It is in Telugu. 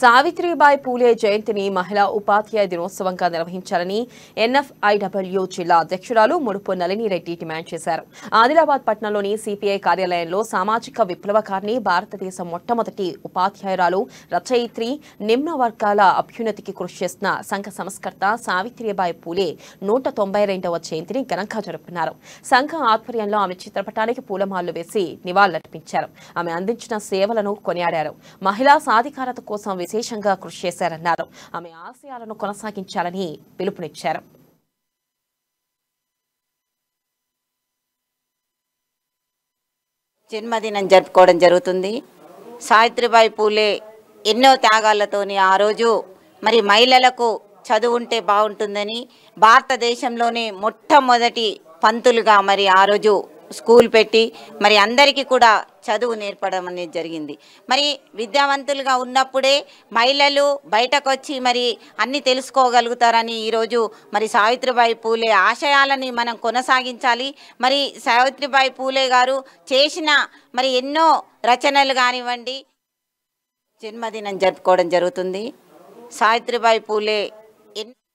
సావిత్రిబాయి పూలే జయంతిని మహిళా ఉపాధ్యాయ దినోత్సవంగా నిర్వహించాలని ఎన్ఎఫ్ఐడబ్ల్యూ జిల్లా అధ్యక్షురాలు ముడుపు రెడ్డి డిమాండ్ చేశారు ఆదిలాబాద్ పట్టణంలోని సిపిఐ కార్యాలయంలో సామాజిక విప్లవకారిణి భారతదేశం మొట్టమొదటి ఉపాధ్యాయురాలు రచయిత్రి నిమ్న వర్గాల అభ్యున్నతికి కృషి చేసిన సంఘ సంస్కర్త సావిత్రిబాయి పూలే నూట తొంభై రెండవ జయంతిని ఘనంగా జరుపుకున్నారు సంఘ ఆధ్వర్యంలో ఆమె చిత్రపటానికి పూలమాలు వేసి నివాళులర్పించారు ఆమె అందించిన సేవలను కొనియాడారు మహిళా సాధికారత కోసం విశేషంగా కృషి చేశారన్నారు ఆమె ఆశయాలను కొనసాగించాలని పిలుపునిచ్చారు జన్మదినం జరుపుకోవడం జరుగుతుంది సావిత్రిబాయి పూలే ఎన్నో త్యాగాలతోని ఆ రోజు మరి మహిళలకు చదువు ఉంటే బాగుంటుందని భారతదేశంలోనే మొట్టమొదటి పంతులుగా మరి ఆ రోజు స్కూల్ పెట్టి మరి అందరికీ కూడా చదువు నేర్పడం అనేది జరిగింది మరి విద్యావంతులుగా ఉన్నప్పుడే మహిళలు బయటకు వచ్చి మరి అన్ని తెలుసుకోగలుగుతారని ఈరోజు మరి సావిత్రిబాయి పూలే ఆశయాలని మనం కొనసాగించాలి మరి సావిత్రిబాయి పూలే గారు చేసిన మరి ఎన్నో రచనలు కానివ్వండి జన్మదినం జరుపుకోవడం జరుగుతుంది సావిత్రిబాయి పూలే